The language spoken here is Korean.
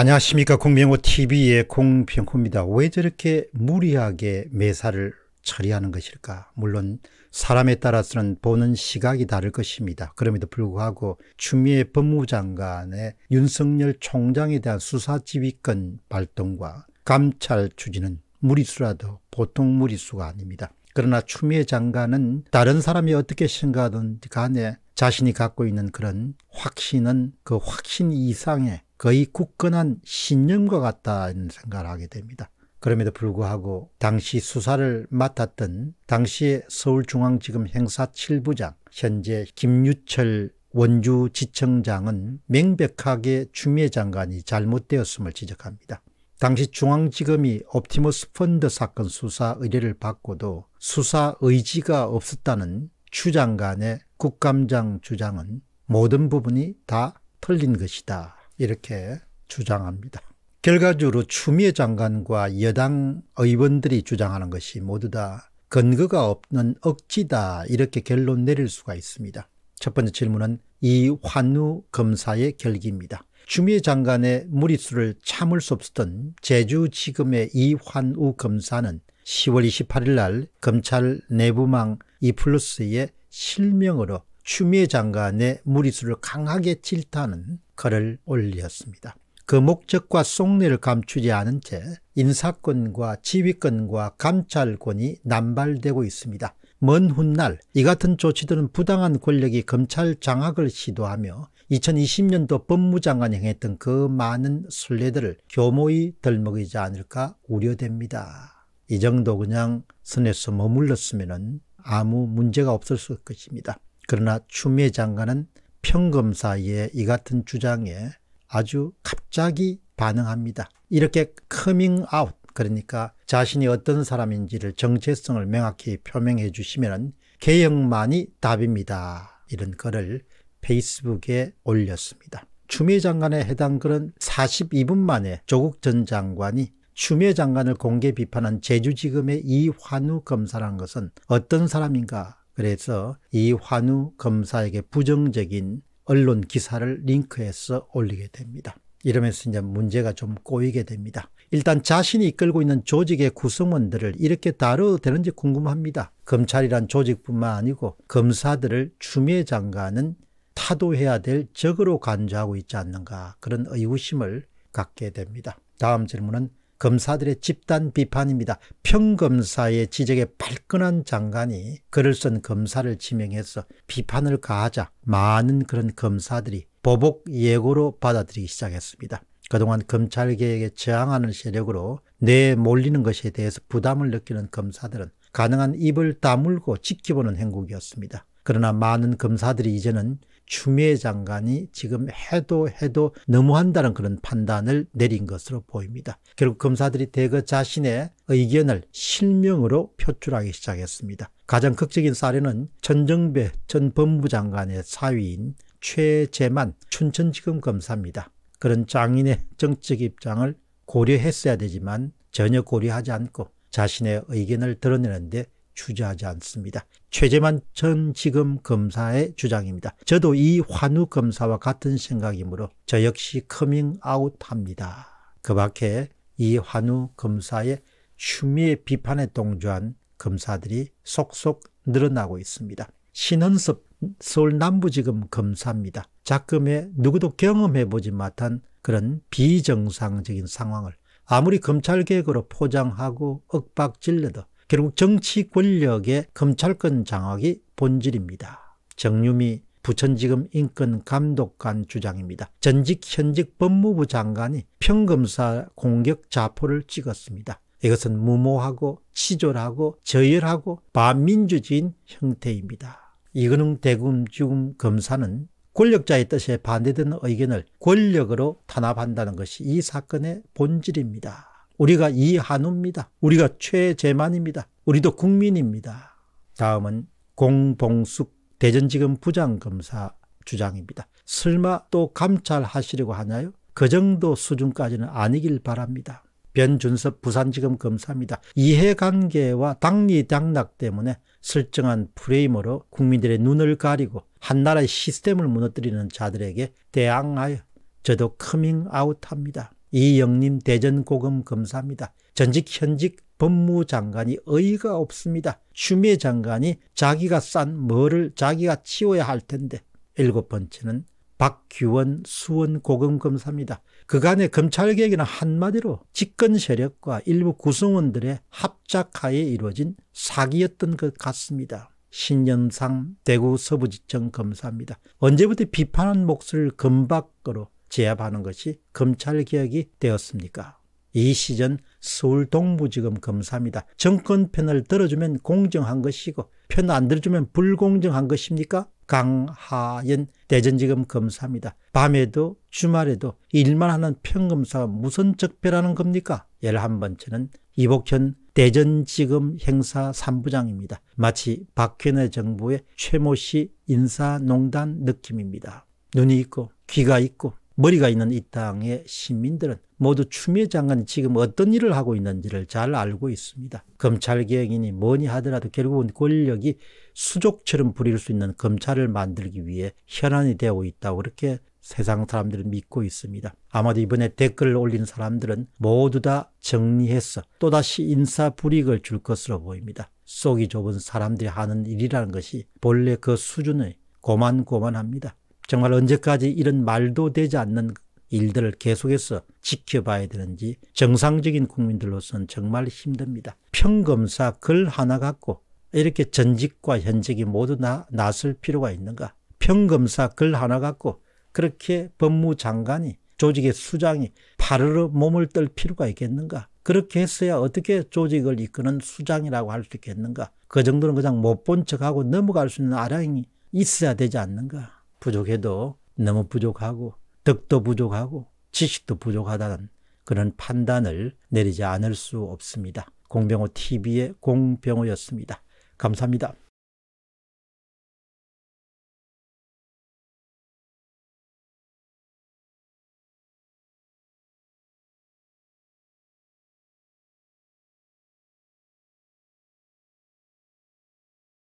안녕하십니까 공명호TV의 공병호입니다. 왜 저렇게 무리하게 매사를 처리하는 것일까? 물론 사람에 따라서는 보는 시각이 다를 것입니다. 그럼에도 불구하고 추미애 법무장관의 윤석열 총장에 대한 수사지휘권 발동과 감찰 추진은 무리수라도 보통 무리수가 아닙니다. 그러나 추미애 장관은 다른 사람이 어떻게 생각하든 간에 자신이 갖고 있는 그런 확신은 그 확신 이상의 거의 굳건한 신념과 같다는 생각을 하게 됩니다. 그럼에도 불구하고 당시 수사를 맡았던 당시의 서울중앙지검 행사 7부장 현재 김유철 원주지청장은 명백하게 추미애 장관이 잘못되었음을 지적합니다. 당시 중앙지검이 옵티머스 펀드 사건 수사 의뢰를 받고도 수사 의지가 없었다는 추 장관의 국감장 주장은 모든 부분이 다 틀린 것이다 이렇게 주장합니다. 결과적으로 추미애 장관과 여당 의원들이 주장하는 것이 모두 다 근거가 없는 억지다 이렇게 결론 내릴 수가 있습니다. 첫 번째 질문은 이환우 검사의 결기입니다. 추미애 장관의 무리수를 참을 수 없었던 제주지검의 이환우 검사는 10월 28일 날 검찰 내부망 이플러스의 실명으로 추미애 장관의 무리수를 강하게 질타하는 글을 올렸습니다. 그 목적과 속내를 감추지 않은 채 인사권과 지휘권과 감찰권이 남발되고 있습니다. 먼 훗날 이 같은 조치들은 부당한 권력이 검찰 장악을 시도하며 2020년도 법무장관이 행했던 그 많은 순례들을 교모히 덜먹이지 않을까 우려됩니다. 이 정도 그냥 선에서 머물렀으면 아무 문제가 없었을 것입니다. 그러나 추미애 장관은 평검 사이에 이 같은 주장에 아주 갑자기 반응합니다. 이렇게 커밍아웃 그러니까 자신이 어떤 사람인지를 정체성을 명확히 표명해 주시면 개혁만이 답입니다. 이런 글을 페이스북에 올렸습니다. 추미애 장관에 해당 글은 42분 만에 조국 전 장관이 추미애 장관을 공개 비판한 제주지검의 이환우 검사란 것은 어떤 사람인가 그래서 이환우 검사에게 부정적인 언론 기사를 링크해서 올리게 됩니다. 이러면서 이제 문제가 좀 꼬이게 됩니다. 일단 자신이 이끌고 있는 조직의 구성원들을 이렇게 다뤄도 되는지 궁금합니다. 검찰이란 조직뿐만 아니고 검사들을 추미애 장관은 타도해야 될 적으로 간주하고 있지 않는가 그런 의구심을 갖게 됩니다. 다음 질문은 검사들의 집단 비판입니다. 평검사의 지적에 발끈한 장관이 글을 쓴 검사를 지명해서 비판을 가하자 많은 그런 검사들이 보복 예고로 받아들이기 시작했습니다. 그동안 검찰개혁에 저항하는 세력으로 뇌 몰리는 것에 대해서 부담을 느끼는 검사들은 가능한 입을 다물고 지켜보는 행국이었습니다. 그러나 많은 검사들이 이제는 추미애 장관이 지금 해도 해도 너무한다는 그런 판단을 내린 것으로 보입니다. 결국 검사들이 대거 자신의 의견을 실명으로 표출하기 시작했습니다. 가장 극적인 사례는 전정배 전 법무장관의 부 사위인 최재만 춘천지검 검사입니다. 그런 장인의 정치적 입장을 고려했어야 되지만 전혀 고려하지 않고 자신의 의견을 드러내는데 주저하지 않습니다. 최재만 전 지금 검사의 주장입니다. 저도 이 환우 검사와 같은 생각이므로 저 역시 커밍아웃합니다. 그 밖에 이 환우 검사의 추미애 비판에 동조한 검사들이 속속 늘어나고 있습니다. 신은섭 서울 남부지검 검사입니다. 작금에 누구도 경험해보지 못한 그런 비정상적인 상황을 아무리 검찰개혁으로 포장하고 억박질러도 결국 정치 권력의 검찰권 장악이 본질입니다. 정유미 부천지검 인권 감독관 주장입니다. 전직 현직 법무부 장관이 평검사 공격 자포를 찍었습니다. 이것은 무모하고 치졸하고 저열하고 반민주주인 형태입니다. 이근웅 대금지검 검사는 권력자의 뜻에 반대되는 의견을 권력으로 탄압한다는 것이 이 사건의 본질입니다. 우리가 이한우입니다. 우리가 최재만입니다. 우리도 국민입니다. 다음은 공봉숙 대전지검 부장검사 주장입니다. 설마 또 감찰하시려고 하나요? 그 정도 수준까지는 아니길 바랍니다. 변준섭 부산지검 검사입니다. 이해관계와 당리당락 때문에 설정한 프레임으로 국민들의 눈을 가리고 한나라의 시스템을 무너뜨리는 자들에게 대항하여 저도 커밍아웃합니다. 이영림 대전고검 검사입니다. 전직 현직 법무장관이 의의가 없습니다. 추미애 장관이 자기가 싼 뭐를 자기가 치워야 할 텐데. 일곱 번째는 박규원 수원고검검사입니다. 그간의 검찰 개혁이는 한마디로 집권 세력과 일부 구성원들의 합작하에 이루어진 사기였던 것 같습니다. 신년상 대구 서부지청 검사입니다. 언제부터 비판한 목소리를 금박으로 제압하는 것이 검찰개혁이 되었습니까? 이 시전 서울 동부지검 검사입니다. 정권 편을 들어주면 공정한 것이고 편 안 들어주면 불공정한 것입니까? 강하연 대전지검 검사입니다. 밤에도 주말에도 일만 하는 평검사가 무슨 적폐라는 겁니까? 열한 번째는 이복현 대전지검 행사 3부장입니다. 마치 박현의 정부의 최모 씨 인사농단 느낌입니다. 눈이 있고 귀가 있고 머리가 있는 이 땅의 시민들은 모두 추미애 장관이 지금 어떤 일을 하고 있는지를 잘 알고 있습니다. 검찰개혁이니 뭐니 하더라도 결국은 권력이 수족처럼 부릴 수 있는 검찰을 만들기 위해 현안이 되고 있다고 그렇게 세상 사람들은 믿고 있습니다. 아마도 이번에 댓글을 올린 사람들은 모두 다 정리해서 또다시 인사 불이익을 줄 것으로 보입니다. 속이 좁은 사람들이 하는 일이라는 것이 본래 그 수준의 고만고만합니다. 정말 언제까지 이런 말도 되지 않는 일들을 계속해서 지켜봐야 되는지 정상적인 국민들로서는 정말 힘듭니다. 평검사 글 하나 갖고 이렇게 전직과 현직이 모두 나, 나설 필요가 있는가? 평검사 글 하나 갖고 그렇게 법무장관이 조직의 수장이 바르르 몸을 떨 필요가 있겠는가? 그렇게 했어야 어떻게 조직을 이끄는 수장이라고 할 수 있겠는가? 그 정도는 그냥 못 본 척하고 넘어갈 수 있는 아량이 있어야 되지 않는가? 부족해도 너무 부족하고 덕도 부족하고 지식도 부족하다는 그런 판단을 내리지 않을 수 없습니다. 공병호 TV의 공병호였습니다. 감사합니다.